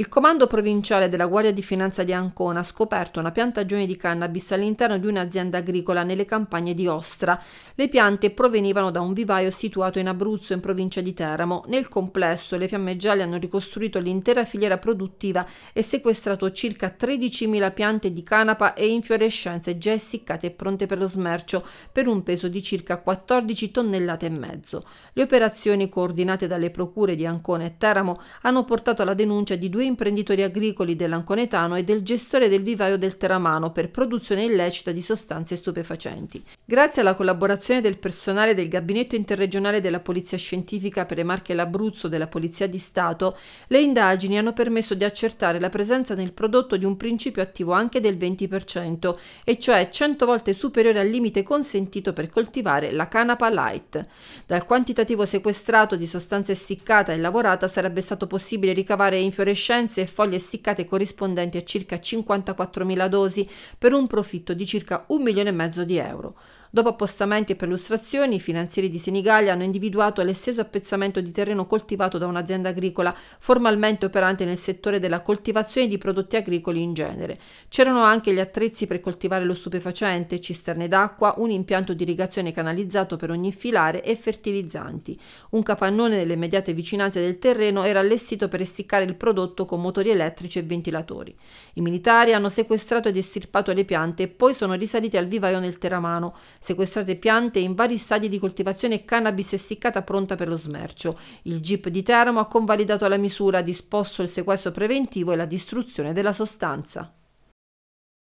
Il comando provinciale della Guardia di Finanza di Ancona ha scoperto una piantagione di cannabis all'interno di un'azienda agricola nelle campagne di Ostra. Le piante provenivano da un vivaio situato in Abruzzo, in provincia di Teramo. Nel complesso, le fiamme gialle hanno ricostruito l'intera filiera produttiva e sequestrato circa 13.000 piante di canapa e infiorescenze già essiccate e pronte per lo smercio, per un peso di circa 14 tonnellate e mezzo. Le operazioni coordinate dalle procure di Ancona e Teramo hanno portato alla denuncia di due imprenditori agricoli dell'Anconetano e del gestore del vivaio del Teramano per produzione illecita di sostanze stupefacenti. Grazie alla collaborazione del personale del Gabinetto Interregionale della Polizia Scientifica per le Marche e l'Abruzzo della Polizia di Stato, le indagini hanno permesso di accertare la presenza nel prodotto di un principio attivo anche del 20%, e cioè 100 volte superiore al limite consentito per coltivare la canapa light. Dal quantitativo sequestrato di sostanza essiccata e lavorata sarebbe stato possibile ricavare infiorescenze licenze e foglie essiccate corrispondenti a circa 54.000 dosi per un profitto di circa un milione e mezzo di euro. Dopo appostamenti e perlustrazioni, i finanzieri di Senigallia hanno individuato l'esteso appezzamento di terreno coltivato da un'azienda agricola formalmente operante nel settore della coltivazione di prodotti agricoli in genere. C'erano anche gli attrezzi per coltivare lo stupefacente, cisterne d'acqua, un impianto di irrigazione canalizzato per ogni filare e fertilizzanti. Un capannone nelle immediate vicinanze del terreno era allestito per essiccare il prodotto con motori elettrici e ventilatori. I militari hanno sequestrato ed estirpato le piante e poi sono risaliti al vivaio nel Teramano, sequestrate piante in vari stadi di coltivazione e cannabis essiccata pronta per lo smercio. Il GIP di Teramo ha convalidato la misura, ha disposto il sequestro preventivo e la distruzione della sostanza.